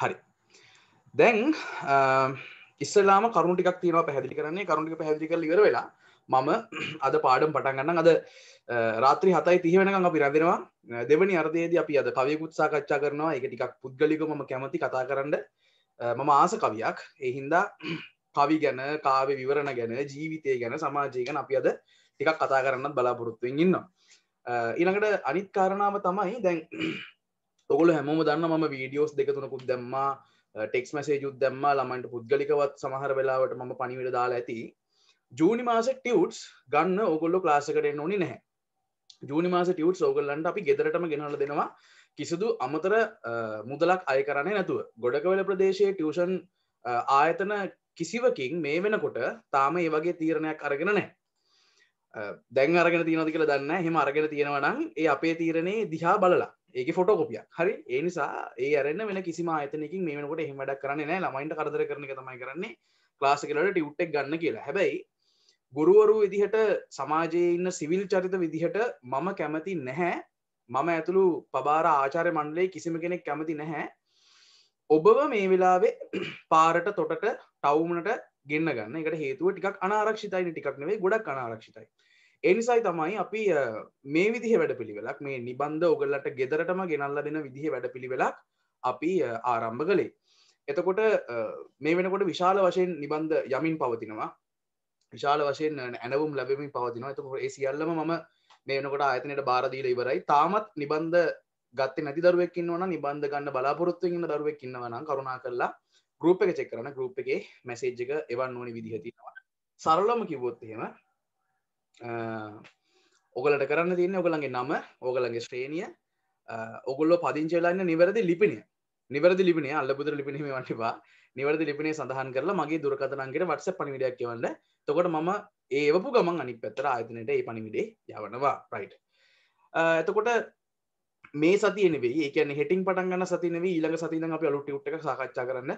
හරි දැන් ඉස්සලාම කරුණටික් තියන පැදිි කරන්නේ කරුණටි පැදිි කර ඉවර වෙලා මම අද පාඩම් පටන්ගන්න අද රාත්‍රී හතයි තිහ වෙනකං අපි රැඳෙනවා දෙවනි අර්දයේද අපි අද කවයකුත්සා කච්චා කරනවා එක ටිකක් පුද්ගලික ම කැමති කතා කරන්න මම ආස කවියක් එහින්දා කවි ගැන කාව විවරණ ගැන ජීවිතය ගැන සමාජය ගැන අපි අද ටිකක් කතා කරන්නත් බලාපොරොත්තුවෙන් ඉන්නවා ඊළඟට අනිත් කාරණාව තමයි දැන් ඔකොල හැමෝම දන්න ම වීඩියෝස් දෙකතුනකුත් දැම්මා ටෙක්ස් මසේ යුද දැම්ම ළමන්ට පුද්ගලිකවත් සමහර වෙලාවට ම පනිවිට දාලා ඇති ජූනි මාස ටියවට්ස් ගන්න ඔගොල්ලො ලාසකටෙන් ඕනි නැහැ ජූනි මාස ටියවට් සෝගල්ලන්ට අපි ගෙදරටම ගෙනල දෙනවා කිසිදු අමතර මුදලක් අය කරන්නේ නැතුව ගොඩකවල ප්‍රදේශයේ ටියෂන් ආයතන කිසිවකින් මේ වෙනකොට තාම ඒ වගේ තීරණයක් අරගෙන නෑ දැන් අරගෙන තියනති කියල දන්න හෙම අරගෙන තියෙනවනම් ඒ අපේ තීරණේ දිහා බලලා ඒක ෆොටෝකොපියක් හරි ඒ නිසා ඒ අරන්න වෙන කිසිම අතනකින් මේකට හෙමඩක් කරන්න නෑ ළමයින්ට කරදර කරන තමයි කරන්නේ ලාස කියලට ටියුට්ටක් ගන්න කියලා හැබැයි ගුරුවරු විදිහට සමාජයේ ඉන්න සිවිල් චරිත විදිහට මම කැමති නැහැ මම ඇතුළු පබාර ආචාරය මණ්ඩලේ කිසිම කෙනෙක් කැමති නැහැ ඔබව මේ වෙලාවේ පාරට තොටට ටවුමනට ගෙන්න්න ගන්න එකට හේතුව ටිකක් අනාරක්ෂිතයි ටිකක් නෙවේ ගොඩක් අනාරක්ෂිතයි එනිසයි තමයි අපි මේ විදිහ වැඩ පිළිවෙලක් මේ නිබන්ධ ඔගල්ලට ගෙදරටම ගෙනල්ල දෙන විදිහ වැඩ පිළිවෙලක් අපි ආරම්භ කළේ එතකොට මේ වෙනකොට විශාල වශයෙන් නිබන්ධ යමින් පවතිනවා විශාල වශයෙන් ඇනවුම් ලැබමින් පවතිනවා එතකොට ඒ සියල්ලම මම මේ වෙනකොට ආයතනයට බාරදීල ඉවරයි තාමත් නිබන්ධ ගත්තේ නැති දරුවෙක් ඉන්නවනම් නිබන්ධ ගන්න බලාපොරොත්තු වෙන දරුවෙක් ඉන්නවා නම් කරුණා කරලා ගෲප් එක චෙක් කරන්න ගෲප් එකේ මැසේජ් එක එවන්න ඕනේ විදිහ තියෙනවා සරලවම කිව්වොත් එහෙම ඔගලට කරන්න තියන්න ඔගලගේ නම ඕගලගේ ශ්‍රේණිය ඔගොල්ල පදිංචේලාන්න නිවැරදි ලිපිනිය නිවැරදි ලිපින අල්ලබුදුර ලිපිනීම වටිවා නිවැරදි ලිපිනේ සඳහන් කරලා මගේ දුරකතනන්ගේ වටස පනිවිඩයක් කියවන්න තොකොට මම ඒවපු ගමන් අනි පැත්තර ආයතනයට ඒ පනිවිඩේ යවනවා රයිට් එතකොට මේ සතියනවේ ඒකන හෙටින් පටන්ගන්න සතිනව ඊළඟ සතින අප අලුට ුට්ට සාකච්ඡා කරන්න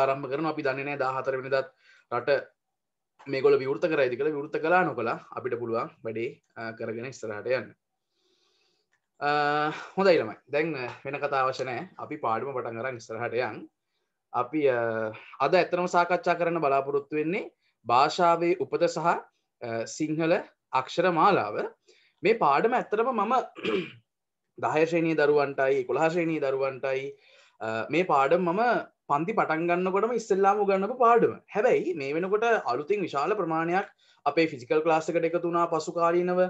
ආරම්භ කරන අපි දන්නේ දහතර වෙනදත් රට මේගොල විවෘත කරයිති කළ විෘත කලා නොකලා අපිට පුළුවන් වැඩේ කරගෙන ස්තරහට යන්න හොඳයි ළමයි දැන් වෙන කතාවශනය අපි පාඩුම පටන් කරන්න ස්තරහටයන් අපි අද ඇතනම සාකච්ඡා කරන්න බලාපොරොත්තු වෙන්නේ භාෂාවේ උපත සහ සිංහල අක්ෂර මාලාව මේ පාඩම ඇත්තරම මම දහයශේණී දරුවන්ටයි කොළහශේණී දරුවන්ටයි මේ පාඩම් මම පන්ති පටන්ගන්නකොටම ඉස්සල්ලාම ගන්නපු පාඩුව හැබැයි මේ වෙනකොට අලුතින් විශාල ප්‍රමාණයක් අපේ ෆිසිකල් ලාස්සකට එක තුනා පසු කාලීනව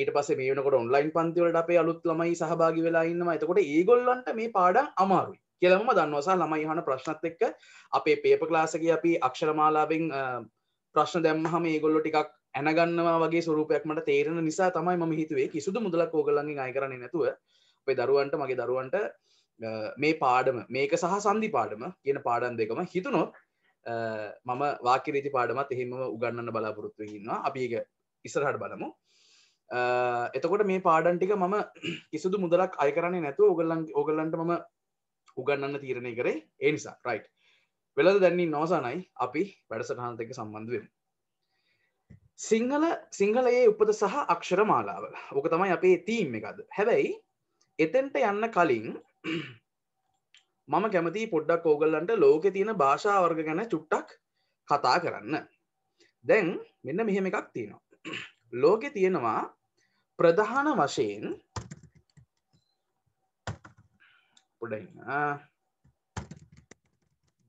ඊට පස මේකට ඔන්ලයින් පන්තිවලට අපේ අලුත් ළමයි සහභාගි වෙලා ඉන්නවා එතකොට ඒගොල්ලන්ට මේ පාඩම් අමාරුයි කියලම දන්නවසා ළමයි හන ප්‍රශ්නත් එක්ක අපේ පේප ලාසක අපි අක්ෂරමාලාබෙන් ප්‍රශ්න දැම්මහම ඒගොල්ලො ටිකක් ඇනගන්නවා වගේ සුරූපයක්මට තේරෙන නිසා තමයි ම හිතුවේ කිසිදු මුදලක් ඕගල්ලගේ අය කරන්නේ නැතුව අපේ දරුවන්ට මගේ දරුවන්ට මේ පාඩම මේක සහ සන්ධි පාඩම කියන පාඩන් දෙකම හිතුනොත් මම වාකිරීති පාඩමත් එහෙම උගන්නන්න බලාපොරොත්තු ඉන්නවා අපි එක ඉස්සරහට බලමු එතකොට මේ පාඩන් ටික මම කිසිදු මුදලක් අය කරන්නේ නැතු ඔගල්ලන් ඔගල්ලන්ට මම උගන්නන්න තීරණය කරේ ඒ නිසා රයිට් වෙලද දැන්නේ නවසානයි අපි වැඩසටහන් දෙක සම්බන්ධුවෙන් සිංහල සිංහලයේ උපද සහ අක්ෂර මාලාව ඕක තමයි අපේ තීම් එකද හැබැයි එතෙන්ට යන්න කලින් මම කැමති පොඩ්ඩක් ඕගල්ලන්ට ලෝක තියෙන භාෂා වර්ග ගැන චුට්ටක් කතා කරන්න දැන් මෙන්න මෙහෙම එකක් තියෙනවා ලෝකෙ තියෙනවා ප්‍රධාන වශයෙන් පුඩන්න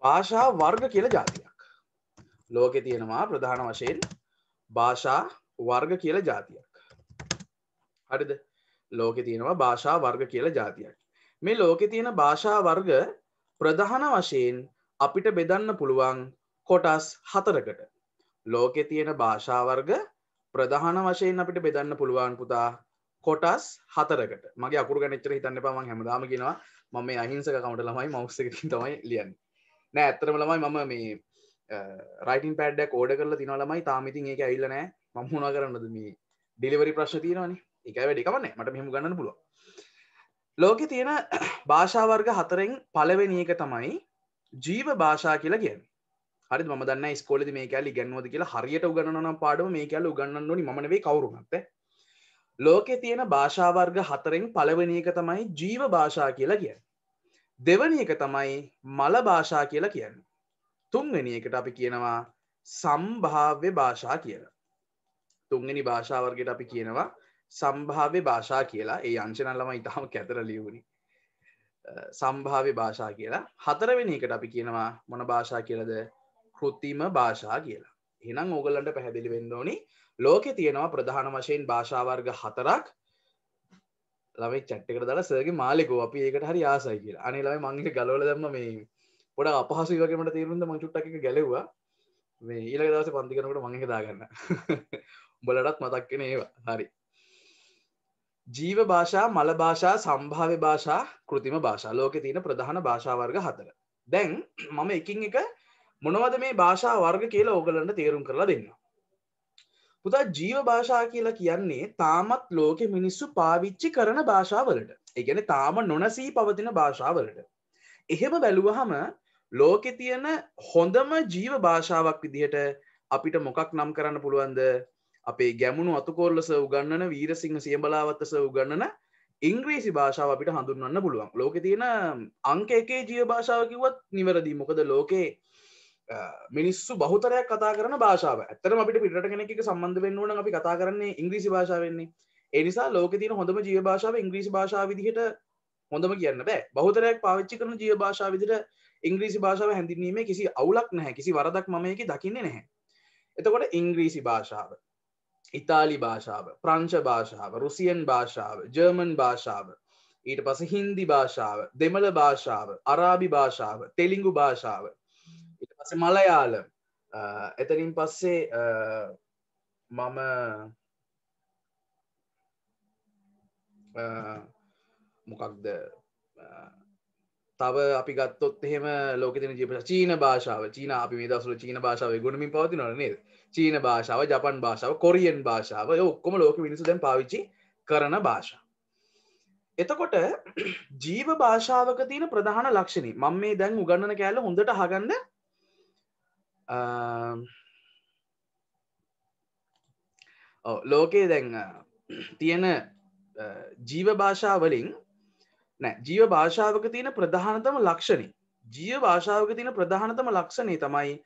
භාෂා වර්ග කියල ජාතියක් ලෝකෙ තියෙනවා ප්‍රධාන වශයෙන් භාෂා වර්ග කියල ජාතියක් හරිද ලෝකෙ තියෙනවා භාෂා වර්ග කියල ජාතියක් මේ ලෝකෙ තියෙන භාෂා වර්ග ප්‍රධාන වශයෙන් අපිට බෙදන්න පුළුවන් කොටස් හතරකට. ලෝකෙ තියෙන භාෂාවර්ග ප්‍රධාන වශයෙන් අපිට බෙදන්න පුළුවන් පුතා කොටස් හතරකට මගේ අකුර ගනිච්චර හිතන්න පමන් හැමදාම කියෙනවා මම මේ අහිංසකමට ළමයි මෞස්සකින් තමයි ලියන් නෑ ඇත්තරම ළමයි මම මේ රයිටන් පඩක් ෝඩ කරල තින ළමයි තාමිතින් ඒක ඇල්ලනෑ මම්හුණ කරන්නද මේ ඩිලිවරි ප්‍රශ්තියනනි එක වැඩිකමන්න මට මෙහම ගන්න පුළුවන් ලෝකෙ තියෙන භාෂාවර්ග හතරෙන් පලවෙනියක තමයි ජීව භාෂා කියලා කියෙන් හරි ම දන්න ස්කෝල මේ කැලි ගැන්වද කියලා හරියට උගන්නන පාඩම මේ කැල උගන්නන්නනි මනවේ කවරුනත්ත ලෝකෙ තියෙන භාෂාවර්ග හතරෙන් පලවනියක තමයි ජීව භාෂා කියලා කිය දෙවනියක තමයි මල භාෂා කියලා කියන්න තුන්වෙනියකට අපි කියනවා සම්භාව්‍ය භාෂා කියලා තුන්ගනි භාෂාවර්ගයට අපි කියනවා සම්භාව්‍ය භාෂා කියලා ඒ අංශනල්ලම ඉතාම කැතර ලියවුණි සම්භාව්‍ය භාෂා කියලා හතරවෙනි එකට අපි කියනවා මොන භාෂා කියලද කෘතිම භාෂා කියලා එහෙනම් ඕගල්ලන්ට පැහැදිලි වෙන්න ඕනි ලෝකෙ තියෙනවා ප්‍රධාන වශයෙන් භාෂාවර්ග හතරක් ලමයි චට්කට දල සගේ මාලෙකෝ අපි ඒකට හරි ආසයි කියලා අනේ ලයි මංගේ ගලවල දම මේ පොඩ අපහසු වගේමට තේරුන්ද මං චුට්ටක ගැලවා මේ ඊලක දවස පන්තිකනකට මංහ දාගන්න උඹලටත් මතක්කෙන ඒවා හරි ජීව භාෂා මල භාෂා සම්භාව්‍ය භාෂා කෘතිම භාෂා ලෝක තියෙන ප්‍රධාන භාෂාවර්ග හතර දැන් මම එකින් එක මොනවද මේ භාෂා වර්ග කියලා ඕගලන්ට තේරුම් කරලා දෙන්න පුතා ජීව භාෂා කියලා කියන්නේ තාමත් ලෝකෙ මිනිස්සු පාවිච්චි කරන භාෂාවලට එකන තාම නොනසී පවතින භාෂාවලට එහෙම බැලුවහම ලෝකෙ තියෙන හොඳම ජීව භාෂාවක් විදිහට අපිට මොකක් නම් කරන්න පුළුවන්ද අපේ ගැමුණු අතුකොල්ලස උගන්නන වීරසිංහ සියඹලාවත්තස උගන්නන ඉංග්‍රීසි භාෂාව අපිට හඳුන්වන්න පුළුවන් ලෝක තියෙන අංක එකේ ජීව භාෂාවකිවත් නිවැරදි මොකද ලෝකේ මිනිස්සු බහතරයක් කතා කරන භාෂාව ඇතරම අපිට පිට කෙනෙක සම්බන්ධ වෙන්නුවන අපි කතා කරන්නේ ඉංග්‍රීසි භාෂාවවෙන්නේ එනිසා ලෝක තින හොඳම ජීව භාෂාව ඉංග්‍රීසි භාෂාව විදිහට හොඳම කියන්න බෑ බහතරයක් පාවිච්චි කරන ජීව භාෂාව විදිට ඉංග්‍රීසි භාෂාව හැඳින්ීමේ කිසි අවුලක් නැහැ කිසි වරදක් මයකි දකින්නේ නැහැ එතකොට ඉංග්‍රීසි භාෂාව ඉතාලි භාෂාව ප්‍රංශ භාෂාව රුසියන් භාෂාව ජර්මන් භාෂාව ඊට පස හින්දි භාෂාව දෙමළ භාෂාව අරාබි භාෂාව තෙලිංගු භාෂාව ඉට පස මලයාල එතරින් පස්සේ මම මොකක්ද තව අපි ගත්තොත් එහෙම ලෝකතින ජීපට චීන භාෂාව චීන අපි මේ දසුල චීන භාෂාව ගුණමින් පවති නොනේද චීන භාෂාව ජපන් භාෂාව කොරියන් භාෂාව ඔක්කොම ලෝක මිනිසු දැන් පාවිච්චි කරන භාෂා. එතකොට ජීව භාෂාවක තියෙන ප්‍රධාන ලක්ෂණි මං මේ දැන් උගන්නන කෑල්ල හොඳට හගන්න ලෝකයේ දැන් තියෙන ජීව භාෂාවලින් ජීව භාෂාවක තියෙන ප්‍රධානතම ලක්ෂණි ජීව භාෂාවක තියෙන ප්‍රධානතම ලක්ෂණේ තමයි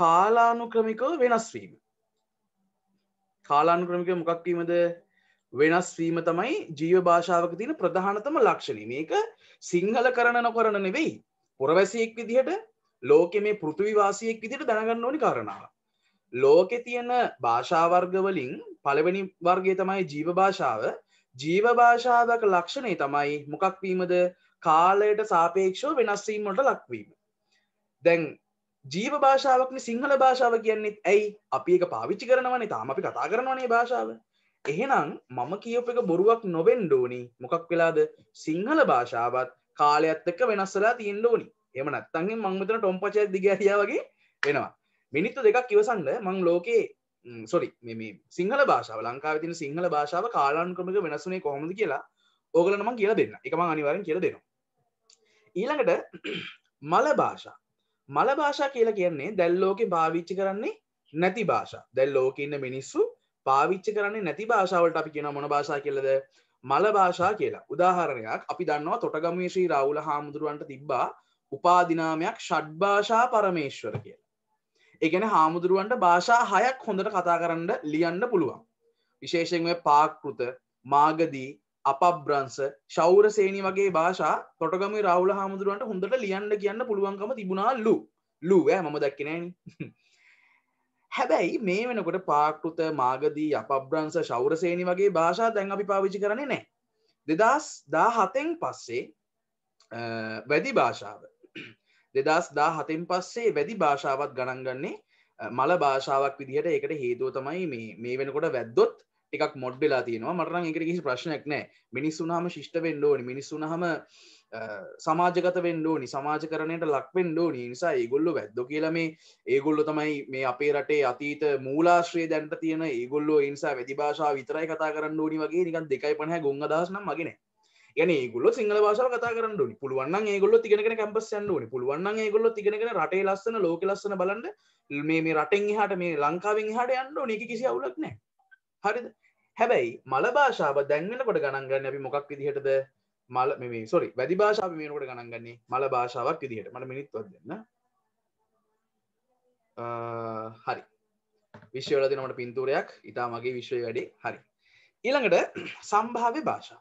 කාලානුක්‍රමිකව වෙනස්වීම කාලානුක්‍රමික මොකක්වීමද වෙනස්වීම තමයි ජීව භාෂාවක තියෙන ප්‍රධානතම ලක්ෂණ මේක සිංහල කරන නොකරන නෙවෙයි පුරවැසියෙක් විදිහට ලෝකෙ මේ පෘතිවිවාසියෙක් විදිට දැනගන්න ඕනි කරනාව ලෝකෙ තියෙන භාෂාවර්ගවලින් පළවෙනි වර්ගය තමයි ජීව භාෂාව ජීව භාෂාවක ලක්ෂණය තමයි මොකක්වීමද කාලයට සාපේක්ෂෝ වෙනස්වීමට ලක්වීම. දැන් ජීව භාෂාවක්න සිංහල භාෂාව කියන්නෙත් ඇයි අපි එක පාවිච්චි කරනවනේ තාම අපි කතා කරනවනේ භාෂාව එහෙනම් මම කියප එක බොරුවක් නොවෙන්ඩෝනි මොකක් වෙලාද සිංහල භාෂාවත් කාලයත්තක වෙනස්සලා තියෙන්ඩෝනි එම නත්තන්ගේ මංමතන ටොම්පචය දිගැටිය වගේ වෙනවා මිනිත්තු දෙකක් කිවසන්ඩ මං ලෝකයේ සොරි මෙ සිංහල භාෂාව ලංකාවතින සිංහල භාෂාව කාලාන් ක්‍රමක වෙනස්සුනේ කොහොමද කියලා ඕගලනම කියලා දෙන්න එකම අනිවාරෙන් කියල දෙනවා ඊළඟට මල භාෂා මල භාෂා කියලා කියන්නේ දැල් ලෝකෙ භාවිච්චි කරන්නේ නැති භාෂා දැල් ලෝකෙ ඉන්න මිනිස්සු පාවිච්චි කරන්නේ නැති භාෂාවලට අපි කියන මොන භාෂා කියලද මල භාෂා කියලා උදාහරණයක් අපි දන්නවා තොටගමේ ශ්‍රී රාවුල හාමුදුරුවන්ට තිබ්බා උපාදිනාමයක් ෂඩ්භාෂා පරමේශ්වර කියලා. එකන හාමුදුරුවන්ට භාෂා හයක් හොඳට කතා කරන්න ලියන්න පුළුවන්. විශේෂෙන් පාක්කෘත මාගදී අපබ්‍රංස ශෞරසේනි වගේ භාෂා තොටගම රවුල හාමුදුරුවන්ට හොඳට ලියන්න කියන්න පුළුවන්කම තිබුණාල්ලු ලුවෑ මම දැක්කෙනන හැබැයි මේ වෙනකොට පාකෘත මාගදී අපබ්‍රංස ශෞරසේනි වගේ භාෂා දැන් අපි පාවිචි කරන නෑ දෙදස් දා හතෙන් පස්සේ වැදි භාෂාව දෙදස් දා හතෙන් පස්සේ වැදි භාෂාවත් ගණන්ගන්නේ මල භාෂාවක් විදිහට ඒකට හේතුව තමයි මේ මේ වෙනකොට වැද්දොත් එකක් මොඩ් වෙලා තියෙනවා මටනම් එකට කිසි ප්‍රශ්නයක් නෑ මිනිස්සුනාම ශිෂ්ට වෙන්න ඕනි මිනිස්සුනහම සමාජගත වෙන්න ඕනි සමාජ කරණයට ලක්වෙන්න ඕනි නිසා ඒගොල්ලො වැද්දො කියලා මේ ඒගොල්ලො තමයි මේ අපේ රටේ අතීත මූලාශ්‍රය දැන්ට තියෙන ඒගොල්ලෝ ඉනිසා වැදි භාෂාව විතරයි කතා කරන්න ඕනි වගේ නිකන් දෙකයි පනහ ගොංග දහස්නම් මගෙන ගැන ගොල සිංහල භාෂාව කතා කරන්න ඕනි පුළුවන් ඒගොල්ලො තිගෙනක කැම්පස් යන්න ඕනි පුළුවන් ඒගොල්ලො තිගෙනක රටේ ලස්සන ලෝක ලස්සන බලන්න මේ මේ රටෙන් හට මේ ලංකාවෙන් හට යන්න ඕනි කිසි අවුලක් නෑ හරිද හැබැයි මල භාෂාව දැන්වෙනකොට ගණන්ගන්න අපි මොකක් විදිහටද මල මේ සොරි වැදි භාෂාව මේනකොට ගණන්ගන්නේ මල භාෂාවක් විදිහට මට මිනිත්වත් දෙන්න හරි විශ්වල දෙනවට පින්තූරයක් ඉතා මගේ විශ්වය වැඩි හරි ඊළඟට සම්භාව්‍ය භාෂා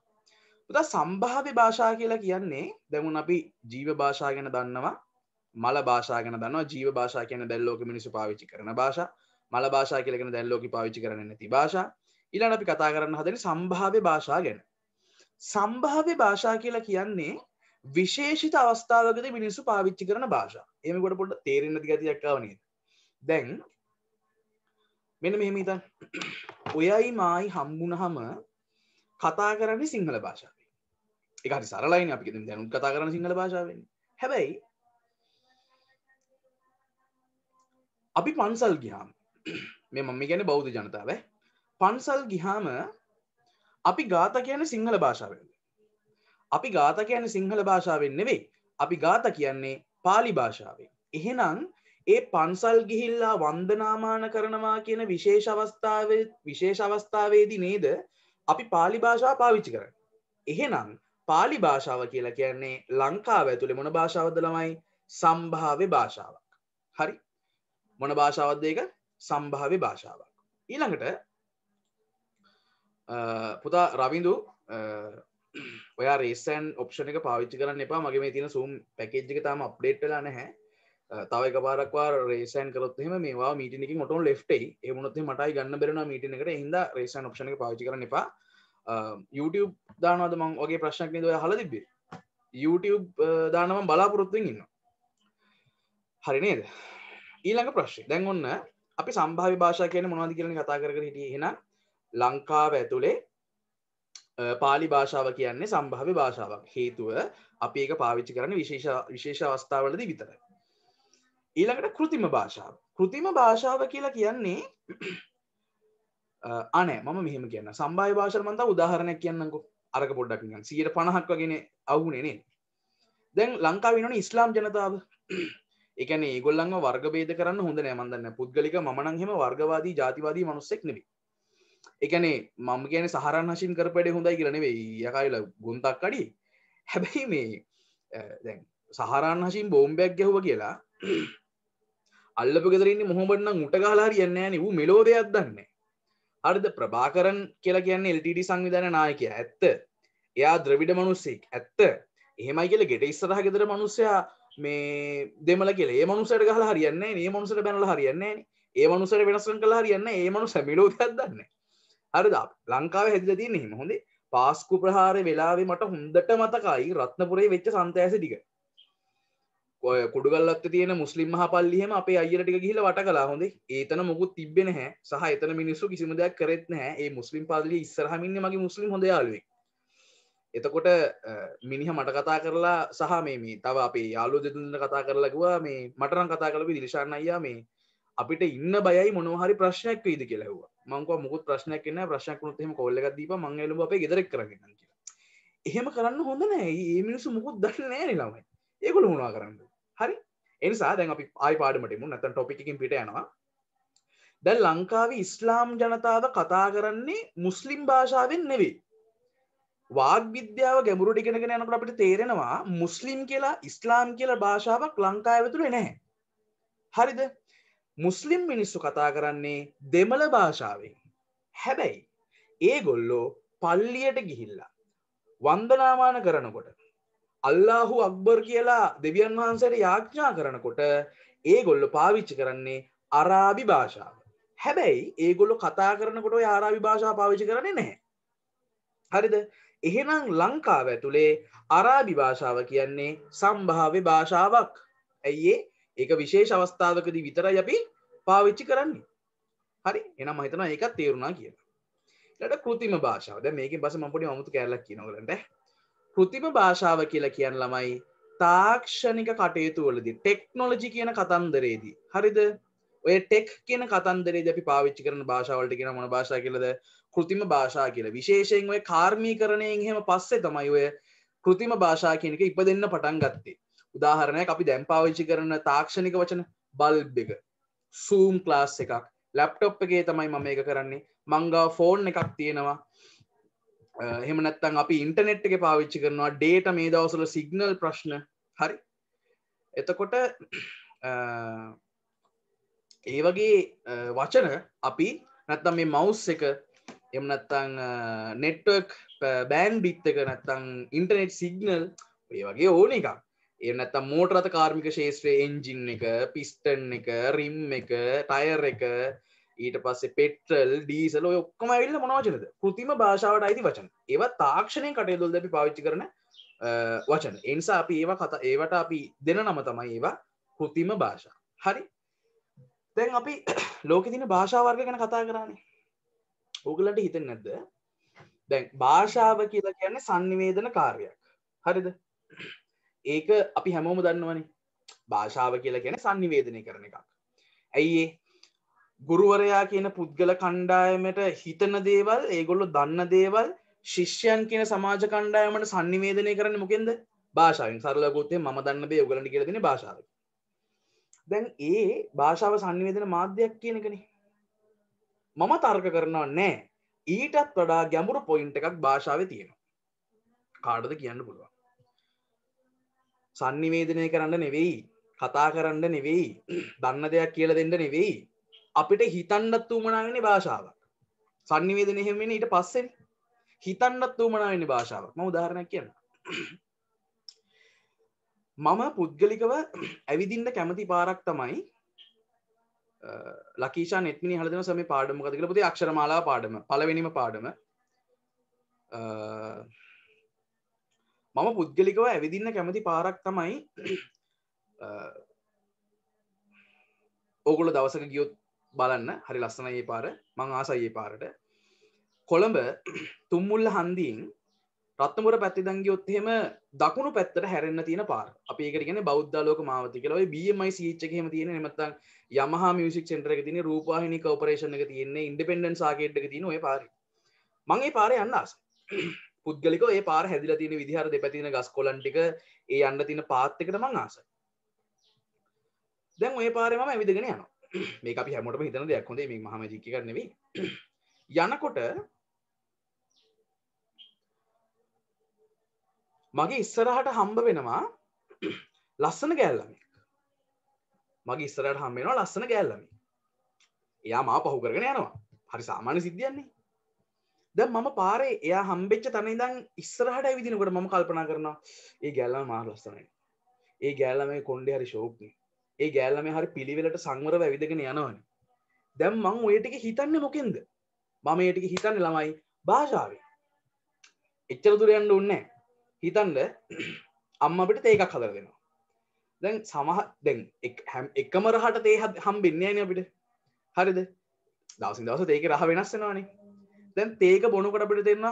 පුතා සම්භාව්‍ය භාෂා කියලා කියන්නේ දැමුන් අපි ජීව භාෂා ගැන දන්නවා මල භාෂා ගැන දන්නවා ජීව භාෂා කියන දැල්ලෝක මිනිසු පාවිච්චි කරන භාෂා මල භාෂා කියලගෙන දැල්ලෝක පාවිච්චි කරන නැති භාෂා ඉලාට අපි කතා කරන්න හදන සම්භාව්‍ය භාෂා ගැන සම්භාව්‍ය භාෂා කියලා කියන්නේ විශේෂිත අවස්ථාවකද මිනිස්සු පාවිච්චි කරන භාෂා එම ගොඩ පොට තේරෙන ගතියක්කාවනය දැන් මෙන මෙහෙමත ඔයයි මයි හම්බුණහම කතා කරන්නේ සිංහල භාෂාව එකහරි සරලයින අපි දැනුත් කතා කරන සිංහල භාෂාවෙන් හැබැයි අපි පන්සල් ගියාම මේ මම ගැන බෞද්ධ ජනතාව පන්සල් ගිහාම අපි ගාත කියන සිංහල භාෂාවෙන් අපි ගාත කියන සිංහල භාෂාවෙන් නෙවෙයි අපි ගාත කියන්නේ පාලි භාෂාවෙන් එහෙනම් ඒ පන්සල් ගිහිල්ලා වන්දනාමාන කරනවා කියන විශේෂ අවස්ථාව විශේෂ අවස්ථාවේදී නේද අපි පාලි භාෂාව පාවිච්චි කරන්න එහෙනම් පාලි භාෂාව කියලා කියන්නේ ලංකාව ඇතුළේ මොන භාෂාවද ළමයි සම්භාව්‍ය භාෂාවක් හරි මොන භාෂාවද්ද ඒක සම්භාව්‍ය භාෂාවක්. ඊළඟට පුතා රවිඳු ඔයා රේසන් ඔප්ෂණ එක පාවිච්චි කරන්න එපා මගේ මේ තින සූම් පැකේජ්ජික තම අප්ඩේට්ලා නැහැ තවයි පාරක්වා රේසන් කරත්ම මේවා මීටිනික මොටන් ලෙට්ටයි එමුණොත් මටයි ගන්න බෙරෙන මීටිනකට හිද රේසන් ඔප්ෂණ එක පාවිචි කරන එපා YouTube දානවද මං වගේ ප්‍රශ්නක් නද හල තිබේ YouTube දානම බලාපොරොත්තුවෙන් ඉන්න හරි නේද ඊළඟ ප්‍රශ්ය දැන් ඔන්න අපි සම්භාවි භාෂා කියන මොනවද කියන කතා කරගෙන හිටියේ එහෙනම් ලංකාව ඇතුලේ පාලි භාෂාව කියන්නේ සම්භාව්‍ය භාෂාවක් හේතුව අපි ඒක පාවිච්චි කරන විශේෂ විශේෂ අවස්ථාවලද විතර. ඊළඟට කෘතිම භාෂාව කෘතිම භාෂාව කියලා කියන්නේ අනේ මම මෙහෙම කියන්න සම්භාය භාෂරමන්ත උදාහරණයක් කියන්නකු අරක පොඩ්ඩක්ගන් සියට පණහක් වගෙන අවුනේ නේ දැන් ලංකාව වෙනන ඉස්ලාම් ජනතාව එකන ඒගොල්ලන්ව වර්ගබේද කරන්න හොඳ නෑමන්දන්න පුද්ගලික මනංහෙම වර්ගවාදී ජාතිවාදී මනුස්සෙක් නෙවි එකනේ මම කියන සහරන් හශින් කරපඩේ හොඳයි කියරනෙවේ යකයිල ගොන්තක් කඩි හැබැයි මේ සහරන් හශින් බෝම්බයක් ගැහුව කියලා අල්ලපගෙදරන්න මොහොමටනම් උට ගහලාරි යන්නෑන වූ මෙලෝදයක් දන්න අර්ද ප්‍රභාකරන් කියලා කියන්නේ එල්ටඩ සංවිධන නායක ඇත්ත එයා ද්‍රවිඩ මනුස්සෙක් ඇත්ත එහෙමයි කියල ගෙට ඉස්සරහ ගෙදර මනුස්සයා මේ දෙමල කෙල මනුසට ගහල හරියන්න ඒ මනුසට බැනල හරියන්නේ ඒ මනුසට වෙනස්සන් කලා හරියන්න ඒ මනු සැමිලෝකයක් දන්න හරි ලංකාව හැදිල තියන්නේ හිම හොඳේ පාස්කු ප්‍රහාර වෙලාවේ මට හොන්දට මතකයි රත්නපුරේ වෙච්ච සන්තෑස ටික කොඩුගල්ලත් තියෙන මුස්ලිම් මහ පල්ලිහම අප අයටි ගහිල වට කලා හොඳේ ඒතන මුකුත් තිබෙන හැ සහ එතන මිනිස්සු කිසිමදයක් කරෙත්නෑ ඒ මුස්ලිම් පල්ලි ඉස්සරහමින්න මගේ මුස්ලිම් හොඳයාලුවේ එතකොට මිනිහ මට කතා කරලා සහ මේ තව අපේ යාලු දෙදුන්න කතා කරලගවා මේ මටරන් කතා කලපි දිරිශාන් අයියා මේ අපිට ඉන්න බයයි මොනහරි ප්‍රශ්නයක් වීද කියලව මංක මුකුත් ප්‍රශ්නයක් කන්න ප්‍රශ්නයක් නුත්හෙම කොල්ලක් දීප මංගල අපේ ගෙදරක් කරගන්න කියලා එහෙම කරන්න හොඳ නෑ ඒ මිනිසු මුකුත් දන්න නෑ නිලාමයි ඒකුල මුණවා කරන්න හරි එනිසා දැන් අපි ආයි පාඩමටමු නැතන් ටොපිකින් පිට යනවා දැන් ලංකාව ඉස්ලාම් ජනතාව කතා කරන්නේ මුස්ලිම් භාෂාවෙන් නෙවෙයි වාග විද්‍යාව ගැමුරට ඉගෙනගෙන යනකට අපිට තේරෙනවා මුස්ලිම් කියලා ඉස්ලාම් කියලා භාෂාවක් ලංකාව තුළ නැහැ. හරිද මුස්ලිම් මිනිස්සු කතා කරන්නේ දෙමළ භාෂාවෙන්. හැබැයි ඒගොල්ලෝ පල්ලියට ගිහිල්ලා. වන්දනාමාන කරනකොට. අල්ලාහු අක්බර් කියලා දෙවියන් වහන්සේට යාඥා කරනකොට ඒගොල්ලො පාවිච්චි කරන්නේ අරාබි භාෂාව. හැබැයි ඒගොල්ලො කතා කරනකොට ආරාවි භාෂා පාවිච්චි කරන්නේ නැහැ. හරිද එහෙනම් ලංකාව ඇතුළේ අරාබි භාෂාව කියන්නේ සම්භාව්‍ය භාෂාවක් ඇයිඒ ඒක විශේෂ අවස්ථාවකදී විතර යපි පාවිච්චි කරන්නේ හරි එනම් මහිතන ඒකත් තේරුණා කියලා ට කෘතිම භාෂාවද මේක බස මපොඩි අමුතු කැල්ලක් කියනවලට කෘතිම භාෂාව කියලා කියන්න ළමයි තාක්ෂණික කටයුතු වලදී ටෙක්නොලජි කියන කතන්දරේදී හරිද ඔය ටෙක් කියන කතන්දරේ අපි පාවිච්චි කරන භාෂාවලට කියෙන මොන භාෂා කියලද කෘතිම භාෂා කියල විශේෂයෙන් ඔය කාර්මීකරණයෙන් හෙම පස්සේ තමයි ඔය කෘතිම භාෂා කියනක ඉප දෙන්න පටන් ගත්තේ උදාහරණයක් අපි දැම්පාවිච්චි කරන තාක්ෂණික වචන බල්බ් එක සූම් ක්ලාස් එකක් ලැප්ටොප් එකේ තමයි මම එක කරන්නේ මංගා ෆෝන් එකක් තියෙනවා හෙමනත්තන් අපි ඉන්ටනෙට් එක පාවිච්චි කරනවා ඩේට මේ දවසල සිගනල් ප්‍රශ්න හරි එතකොට ඒ වගේ වචන අපි නැත්තම් මේ මවස් එක එම නත්තං නෙට්වක් බෑන් බිත්තක නැත්තං ඉන්ටනෙට් සිගනල් ඒ වගේ ඕන එකක් එනත මෝටරත කාර්මික ශේත්‍රයේ එන්ජින් එක පිස්ටන් එක රිම් එක ටයර් එක ඊට පස්සේ පෙටල් ඩීසල ඔක්කම ඇල්ල මොනවචනද කෘතිම භාෂාවට අයිති වචන ඒව තාක්ෂණය කටයුතුල් දැි පාවිච්චි කරන වචන එනිසා අපි ඒවා කත ඒවට අපි දෙන නම තමයි ඒවා කෘතිම භාෂා හරි තැන් අපි ලෝක තින භාෂාවර්ග ගැන කතා කරන්නේ ඕගලට හිතෙන් නැද්ද දැන් භාෂාව කියලා කියන්නේ සංනිවේදන කාර්යක් හරිද ඒක අපි හැමෝම දන්නවනි භාෂාව කියලා ගැන සංනිවේදනය කරන එකක් ඇයිඒ ගුරුවරයා කියන පුද්ගල කණ්ඩායමට හිතන දේවල් ඒගොල්ලො දන්න දේවල් ශිෂ්‍යයන් කියන සමාජ කණ්ඩායමට සංනිවේදනය කරන මොකෙන්ද භාෂාවෙන් සරලගොත්තේ ම දන්න බේ යගලට කියලදෙන භාෂාව දැන් ඒ භාෂාව සංනිවේදන මාධ්‍යයක් කියනකනේ මම තර්ක කරනවා නෑ ඊටත් වඩා ගැඹුරු පොයින්ට එකක් භාෂාව තියෙනවා කාඩද කියන්න පුළුවන් සන්නිවේදනය කරන්න නෙවෙයි කතා කරන්න නෙවෙයි දන්න දෙයක් කියල දෙන්න නෙවෙයි අපිට හිතන්නත් වූමනාවෙන භාෂාවක් සන්නිවේදන එහෙමෙන ඊට පස්සෙන් හිතන්නත් වූමනාවෙන භාෂාවක් ම උදාහරණ කියන්න මම පුද්ගලිකව ඇවිදින්න කැමති පාරක් තමයි ලකීෂා නෙත්මිනි හලදන සම පාඩම කද කියලපති අක්ෂරමාලා පාඩම පලවෙනිම පාඩම මම පුද්ගලිකව ඇවිදින්න කැමති පාරක් තමයි ඕගොල දවසක ගියොත් බලන්න හරි ලස්සන ඒ පාර මං ආසයේ පාරට කොළඹ තුම්මුල්ල හන්දීන් රත්නපුර පැත්තිදන් ගියොත් එහෙම දකුණු පැත්තට හැරෙන්න තියෙන පාර අපි ඒකට කියන්නේ බෞද්ධ ලෝක මාවත කියලා ඔය BMI සීච් එකේ එහෙම තියෙන නැත්නම් Yamaha Music Center එකේ තියෙන රූපවාහිනී කෝපරේෂන් එකේ තියෙන ඉන්ඩිපෙන්ඩන්ස් ආකේඩ් එකේ තියෙන ඔය පාරේ මම ඒ පාරේ යන්න ආසයි පුද්ගලිකව ඒ පාර හැදිලා තියෙන විදිහ අර දෙපැත්තේ තියෙන ගස් කොළන් ටික ඒ යන්න තියෙන පාත් එකට මම ආසයි දැන් ඔය පාරේ මම ඇවිදගෙන යනවා මේක අපි හැමෝටම හිතන දෙයක් හොඳේ මේ මහා මැජික් එකක් නෙවෙයි යනකොට මගේ ඉස්සරහට හම්බ වෙනවා ලස්සන ගෑල්ලමෙක් මගේ ඉස්සරට හම්බ වෙනවා ලස්සන ගෑල්ලමි එයා මා පහු කරගෙන යනවා හරි සාමාන්‍ය සිද්ධියන්නේ දැන් මම පාරේ එයා හම්බෙච්ච තැන ඉඳන් ඉස්සරහට ඇවිදිනකොට මම කල්පනා කරනවා ඒ ගෑල්ලම මාර ලස්සනයි ඒ ගෑල්ලමේ කොණ්ඩේ හරි ෂෝක්නේ ඒ ගෑල්ලමේ හරි පිළිවෙලට සංවරව ඇවිදගෙන යනවනේ දැන් මං ඔය ටික හිතන්නේ මොකෙන්ද මම ඒ ටික හිතන්නේ ළමයි භාෂාවෙන් එච්චර දුර යන්න ඕනේ නැහැ හිතන්ඩ අම්ම අපිට තේකක් හදර දෙෙනවා දැන් සමහ දැන් හැම් එකම රහට තේ හම් බෙන්න්නේන අපිට හරිද දවසි දවස ඒක රහ වෙනස්සෙනවානේ දැන් තේක බොනකොට අපිට දෙන්න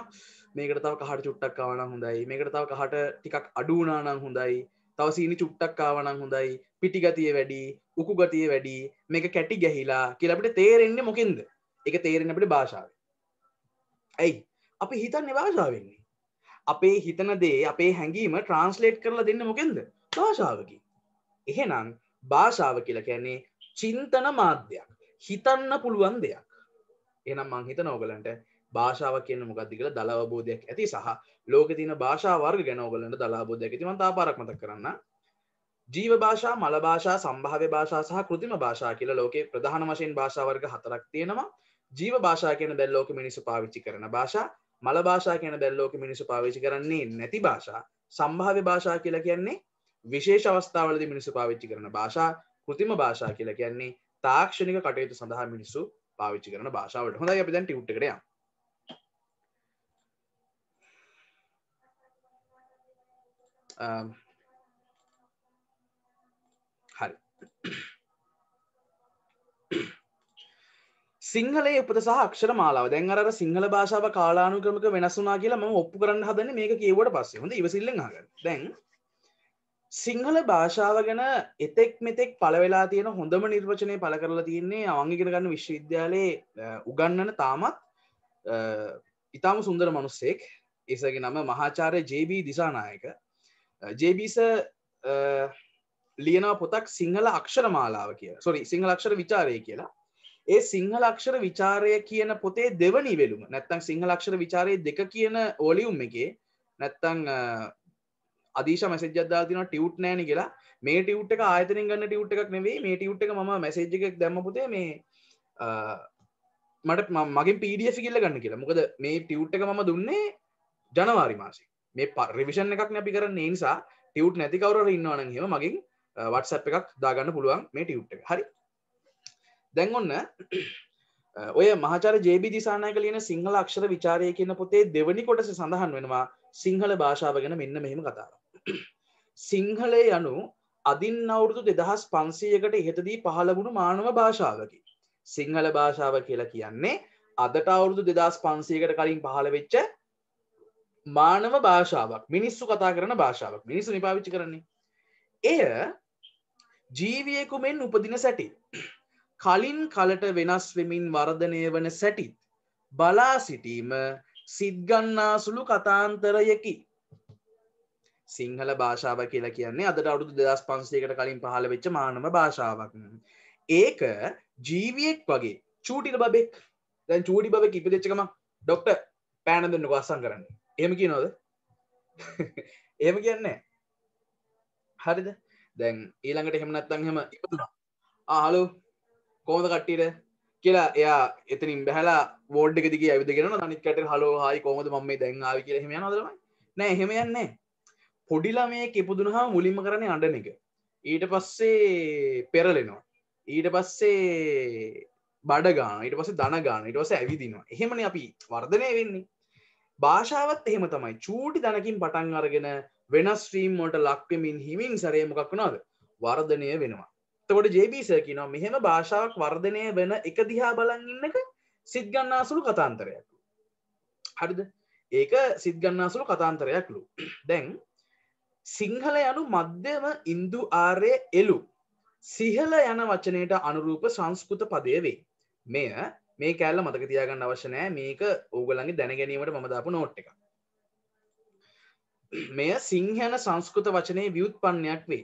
මේකට තව කහට චුට්ටක් කාවන හොඳයි මේකට තව කහට ටිකක් අඩුනානං හොඳයි තවසීනි චුට්ටක් කාවනං හොඳයි පිටිගතිය වැඩි උකු ගතිය වැඩි මේක කැටි ගැහිලා කියලපිට තේරෙන්නේ මොකින්ද එක තේරෙන අපට භාෂාව ඇයි අපි හිතන්නේ භාෂාවෙන් අපේ හිතන දේ අපේ හැඟීම ට්‍රන්ස්ලේට් කරලා දෙන්න මොකෙන්ද භාෂාවකි එහෙනම් භාෂාව කියලා කියන්නේ චින්තන මාධ්‍යයක් හිතන්න පුළුවන් දෙයක් එනම් මං හිතන ඕගලන්ට භාෂාව කියන මොකක්ද කියලා දලවබෝධයක් ඇති සහ ලෝක තින භාෂා වර්ග ගැන ඕගලන්ට දලාබෝධයක් ඇති මන්තා පාරක්මතක් කරන්න ජීව භාෂා මල භාෂා සම්භාව්‍ය භාෂා සහ කෘතිම භාෂා කියලා ලෝකේ ප්‍රධාන වශයෙන් භාෂා වර්ග හතරක් තියෙනවා ජීව භාෂා කියන දැල්ලෝක මිනිස්සු පාවිච්චි කරන භාෂා මල භාෂා කියන දැල්ලෝක මිනිසු පාවිච්චි කරන්නේ නැති භාෂා සම්භාව්‍ය භාෂා කියලා කියන්නේ විශේෂ අවස්ථාවලද මිනිසු පාවිච්චි කරන භාෂා කෘතිම භාෂා කියලා කියන්නේ තාක්ෂණික කටයුතු සඳහා මිනිස්සු පාවිච්චි කරන භාෂාවට හොඳයි අපි දැන් ටියුට් එකට යමු හරි සිංහලේ උපත සහ අක්ෂර මාලාව දැන් අර සිංහල භාෂාව කාලානුක්‍රමක වෙනස් වුණා කියලා මම ඔප්පු කරන්න හදන මේක කියවට පස්සේ හොඳ ඉවසිල්ලෙන් අහගන්න දැන් සිංහල භාෂාව ගැන එතෙක් මෙතෙක් පලවෙලා තියෙන හොඳම නිර්වචනය පල කරලා තියන්නේ අවංගිගෙන ගන්න විශ්වවිද්‍යාලයේ උගන්නන තාමත් ඉතාම සුන්දර මනුස්සෙක් ඒසගේ නම මහාචාරය ජබ දිසානායක ජබස ලියන පොතක් සිංහල අක්ෂර මාලාව කිය සොරි සිංහල අක්ෂර විචාරය කියලා ඒ සිංහලක්ෂර විචාරය කියන පොතේ දෙවනි වෙලුම නැත්තං සිංහලක්ෂර විචාරය දෙක කියන ඕලියුම් එකේ නැත්තං අදීශ මැසජදදාතින ටියුට් නෑන කියලා මේ ටියුට් එක ආයතන ගන්න ටියුට් එකක් නෙවේ මේ ටියුට් එක ම මැසේජ් එකක් දැමපුතේ මේ මට මගේ පීඩිය සිකිල්ල ගන්න කියලා මොකද මේ ටියුට් එක මම දුන්නේ ජනවාරි මාසි මේ පර්රිවිෂණ එකක් නැපි කරන්න නිසා ටියුට් නැතිකවර ඉන්නවනගේම මගින් වටසප් එකක් දාගන්න පුළුවන් මේ ටියුට් එක හරි දැන් ඔන්න ඔය මහචර ජේබි දිසානායක ලියන සිංහල අක්ෂර විචාරය කියන පොතේ දෙවනි කොටස සඳහන් වෙනවා සිංහල භාෂාව ගැන මෙන්න මෙහෙම කතාව. සිංහලය යනු අදින් අවුරුදු දෙදහස් පන්සීයකට ඉහතදී පහළබුණු මානව භාෂාවකි. සිංහල භාෂාව කියලා කියන්නේ අදට අවුරුදු දෙදස් පන්සීකට කලින් පහළ වෙච්ච මානව භාෂාවක් මිනිස්සු කතා කරන භාෂාවක් මිනිස්සු නිපාවිච්චි කරන්නේ. එය ජීවියකුමෙන් උපදින සැටි කලින් කලට වෙනස් වෙමින් වර්ධනය වන සැටිත් බලා සිටීම සිද්ගන්නාසුළු කතාන්තරයකි සිංහල භාෂාව කියලා කියන්නේ අදට අවුදු දෙදස් පන්සේකට කලින් පහළ වෙච්ච මානම භාෂාවක් ඒක ජීවියෙක් වගේ චූටිට බබෙක් දැන් චූටි බව කිපිදච්චකම ඩොක්ට පෑන දෙන්න වස්සන් කරන්න එහම කිය නොද එහෙම කියන්නේ හරිද දැන් ඊළඟට හෙමනත්තන් හෙම ඉපතුනා ආහලෝ කෝද කට්ටියට කියලා එයා එතනින් බැහලා වෝඩ් එකදික ඇවිදගෙන අනිකට හලෝ හයි කෝමද මම දැන්ආාව කියල හෙම අදරම නෑ එහෙම යන්නේ පොඩිලා මේ කිපුදුන හා මුලින්ම කරන්නේ අඩන එක ඊට පස්සේ පෙරලෙනවා ඊට පස්සේ බඩගාන ඊට පස දනගාන ඉටවස ඇවිදිනවා එහෙමන අපි වර්ධනය වෙන්නේ භාෂාවත් එහෙම තමයි චූටි දනකින් පටන් අරගෙන වෙනස් ශ්‍රීම් මොට ලක්වමින් හිමින් සරයමකක් වුණාද වර්ධනය වෙනවා තකොට ජේබීසර් කියනවා මෙහෙම භාෂාවක් වර්ධනය වෙන එක දිහා බලන් ඉන්නක සිත් ගන්නාසුළු කතාන්තරයක් හරිද ඒක සිත් ගන්නාසුළු කතාන්තරයක්ලු දැන් සිංහල යනු මධ්‍යම ඉන්දු ආර්ය එලු සිහල යන වචනයට අනුරූප සංස්කෘත පදය වේ මෙය මේ කෑල්ල මතක තියාගන්න අවශ්‍යනෑ මේක ඕගලගේ දැනගැනීමට මදාපු නෝට් එක මෙය සිංහන සංස්කෘත වචනය වියුත්පන්නයක් වේ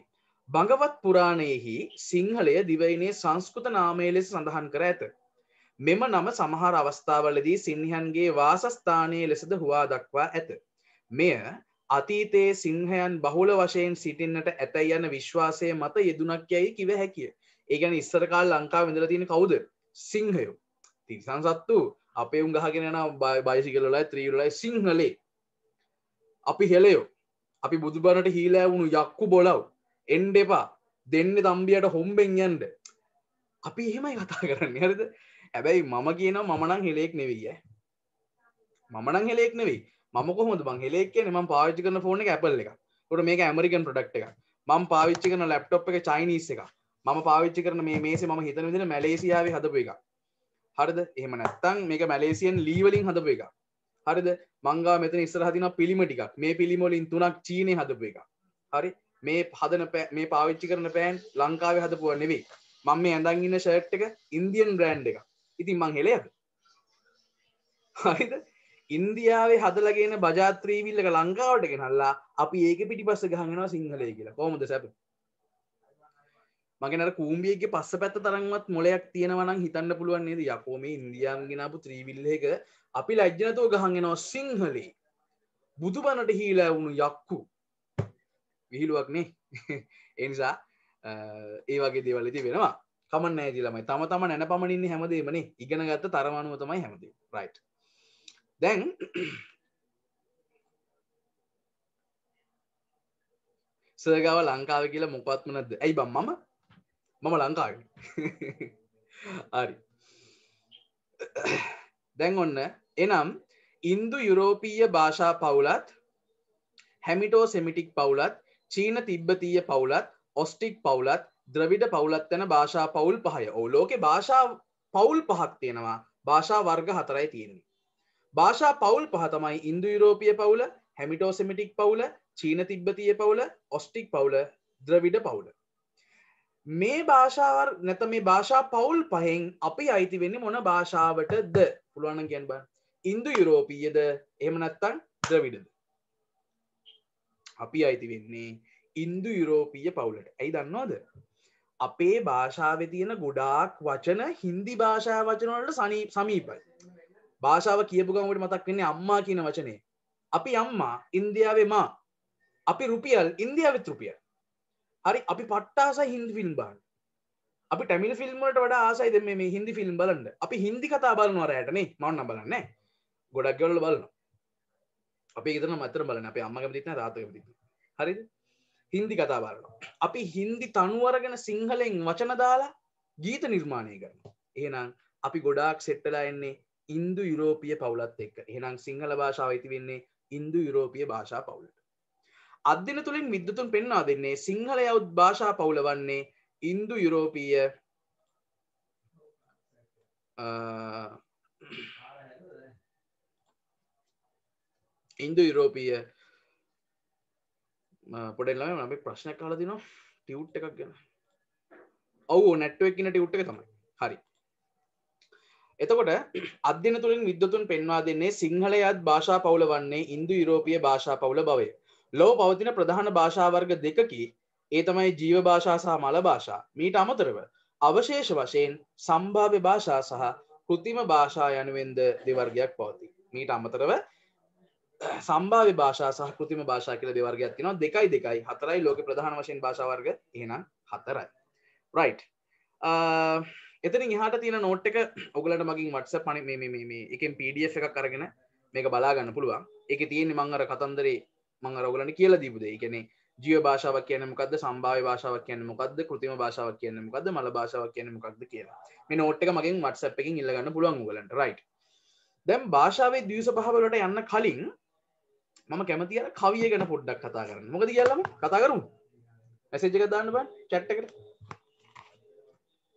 භඟවත් පුරාණයෙහි සිංහලය දිවයිනේ සංස්කෘත නාමය ලෙස සඳහන් කර ඇත. මෙම නම සමහර අවස්ථාවලදී සිංහයන්ගේ වාසස්ථානයේ ලෙසද හවා දක්වා ඇත. මෙය අතීතයේ සිංහයන් බහුල වශයෙන් සිටින්නට ඇතැයි යන විශ්වාසය මත යෙදුනක් යැයි කිව හැකිය. ඒගැන ඉස්සරකාල් ලංකා විඳලතින කවුද සිංහයෝ. තිරිසන් සත්තු අපේ උන්ගහගෙනන බයිසිකලලයි ත්‍රීලයි සිංහලේ. අපි හෙලයෝ අපි බුදුබණට හීලෑ වුණු යක්කු බොලව් එන්ඩ එපා දෙන්න තම්බියට හොම්බෙන් යන්ඩ අපි එහෙමයි කතා කරන්න හරිද හැබැයි මම කියන මමනං හෙලෙක් නෙවීය මමනං හෙලෙක් නෙවී මම කොහොද බං හෙලෙක් කියන ම පාවිච්චි කරන ෆෝන ඇපල් එක ොට මේක ඇමරිකන් ප්‍රඩක්් එක මම පාවිච්චි කරන ලැප්ටොප් එක චයිනිස් එක මම පාවිච්චි කරන මේ මේසේ ම හිතන විදින මැලේසියාව හදපු එක හරිද එහෙම නැත්තං මේක මැලේසියන් ලීවලින් හදපු එක හරිද මංගා මෙතන ඉස්සරහතින පිළිමටිකක් මේ පිළිමොලින් තුනක් චීනය හදපු එක හරි මේ හදන මේ පාවිච්චි කරන පෑන් ලංකාව හදපුුව නෙවේ මං මේ ඇඳන්ගන්න ෂර්ට් එක ඉන්දියන් බ්‍රන්් එක ඉතින් මං හෙලයද හරිද ඉන්දියාවේ හදලගෙන බජාත්‍රීවිල්ලක ලංකාවට ගෙනල්ලා අපි ඒක පිටි පස්ස ගහගෙනවා සිංහලය කියලා කොමද සැප මගෙනට කූම්ියගේ පස්ස පැත්ත තරන්වත් මොලයක් තියෙනවනම් හිතන්න පුළුවන් නේද යකෝම ඉන්දියම් ගෙනපු ත්‍රීවිල්ලක අපි ලජ්ජනතෝ ගහගෙනවා සිංහලේ බුදුබණට හීලා වුණු යක්කු විහිලුවක්නේ එනිසා ඒ වගේ දේවල්ලති වෙනවා කමන්න ඇතිලමයි තම තම නැන පමණින්නේ හැමදේමනේ ඉගෙන ගත්ත තරමනුව තමයි හැමදේ රයිට් දැන් සර්ගාව ලංකාව කියලා මොකත්ම නැද්ද ඇයි බම් මම මම ලංකාව හරි දැන් ඔන්න එනම් ඉන්දු යුරෝපීය භාෂා පවුලත් හැමිටෝ සෙමිටික් පවුලත් චීන තිබ්බතීය පවුලත් ඔස්ටික් පවුලත් ද්‍රවිඩ පවුලත් යන භාෂා පවුල් පහය ඕලෝකෙ භාෂා පවුල් පහක් තියෙනවා භාෂා වර්ග හතරයි තියෙන්නේ. භාෂා පවුල් පහතමයි ඉන්දු යුරෝපිය පවුල හැමිටෝසෙමිටික් පවුල චීන තිබ්බතිය පවුල ඔස්ටික් පවුල ද්‍රවිඩ පවුල. මේ භාෂාවර් නැත මේ භාෂා පවුල් පහෙන් අපි අයිති වෙන්න මොන භාෂාවට ද පුළුවන්න ගැන්බ ඉන්දු යුරෝපීයද එහමනත්තන් ද්‍රවිඩද. අපි අයිති වෙන්නේ ඉන්දු යුරෝපීය පවුලට ඇයි දන්නවාද අපේ භාෂාව තියෙන ගොඩාක් වචන හින්දි භාෂා වචනවලට සනී සමීපයි භාෂාව කියපු ගමට මතක් වෙන්නේ අම්මා කියන වචනේ අපි අම්මා ඉන්දියාවේ මා අපි රුපියල් ඉන්දියාවත් රුපිය හරි අපි පට්ටාස හින්දි ෆිල්ම් බාන් අපි ටැමිල් ෆිල්ම්මට වඩා ආසයිද මේ හින්දි ෆිල්ම් බලන්න අපි හින්දි කතා බලනවරයටනේ මවන්න බලන්න ගොඩක් ගොල්ල බලනවා අපේ ඉතන මතර බලන අපේ අම්ම කැමතිත්න තාත්තක පිති හරිද හින්දි කතා බලනවා අපි හින්දි තනුවරගෙන සිංහලෙන් වචන දාලා ගීත නිර්මාණය කරන එහෙනම් අපි ගොඩාක් සෙට්ටලා එන්නේ ඉන්දු යුරෝපිය පවුලත් එක්ක එහෙනම් සිංහල භාෂාව ඇති වෙන්නේ ඉන්දු යුරෝපිය භාෂා පවුලට අධ්‍යන තුළින් විද්‍යතුන් පෙන්වා දෙන්නේ සිංහල යවුත් භාෂා පවුල වන්නේ ඉන්දු යුරෝපීය ඉන්දු යුරෝපීය පොඩෙල්ලම අපේ ප්‍රශ්න කාල තින ටියවට් එකක් ගැන ඔව නැට්ුවක් කියන ටියුට් එක තමයි හරි එතකොට අධ්‍යන තුළින් විද්‍යතුන් පෙන්වා දෙන්නේ සිංහලයත් භාෂා පවුල වන්නේ ඉන්දු යුරෝපිය භාෂා පවුල බවය ලෝ පවතින ප්‍රධාන භාෂාවර්ග දෙකකි ඒ තමයි ජීව භාෂා සහ මල භාෂා මීට අමතරව අවශේෂ වශයෙන් සම්භාව්‍ය භාෂා සහ කෘතිම භාෂා යනුවෙන්ද දෙවර්ගයක් පවති මීට අමතරව සම්භාව භාෂා සහ කෘතිම භාෂා කියල දෙවර්ගයක් තිනවා දෙකයි දෙකයි හතරයි ලෝක ප්‍රධාන වශයෙන් භාෂාවර්ග එහෙනම් හතරයි රයි් එතන හට තින නෝට් එක ඔගලට මගින් වටස පනි මේ එකෙන් පඩF එකක් කරගෙන මේක බලාගන්න පුළුවන් එක තියෙන මංගර කතන්දරේ මංගර ඔගලන කියල දීබුද එකනෙ ජිය භාෂාවක් කියන මොකද සම්භාව භාෂාවක් කියන මොකද කෘතිම භාෂාවක් කියන මොකද මල භාෂාවක් කියන මොකක්ද කියලා මේ නෝට් එක මගින් වටස එකින් ඉල්ලගන්න පුළුවන් ගලට රයි් දැම් භාෂාවේ දියසපහවලට යන්න කලින් මම කැමති අර කවිය ගැන පොඩ්ඩක් කතා කරන්න මොකද කියලම කතා කරුම් ඇසේජ් එක දාන්න බන් චැට්ටකට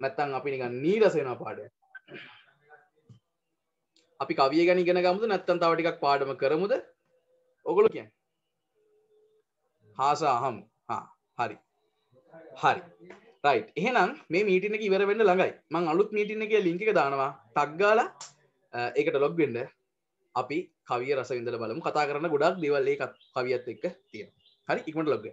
නැත්තං අපි නිකන් නීරසෙන පාඩය අපි කවිය ගැන ඉගෙන ගමුද නැත්තම් තව ටිකක් පාඩම කරමුද ඔගොල්ලෝ කියන්නේ හාසා හමු හා හරි හරි රයිට් එහෙනම් මේ මීටින් එක ඉවර වෙන්න ළඟයි මං අලුත් මීටින් එකේ ලින්ක් එක දානවා ටග් ගාලා ඒකට ලොග් වෙන්න අපි කවිය රස විඳල බලමු කතා කරන ගොඩක් දෙවල්ලේ කවියත් එක්ක තියෙන හරි ඉක්මට ලොග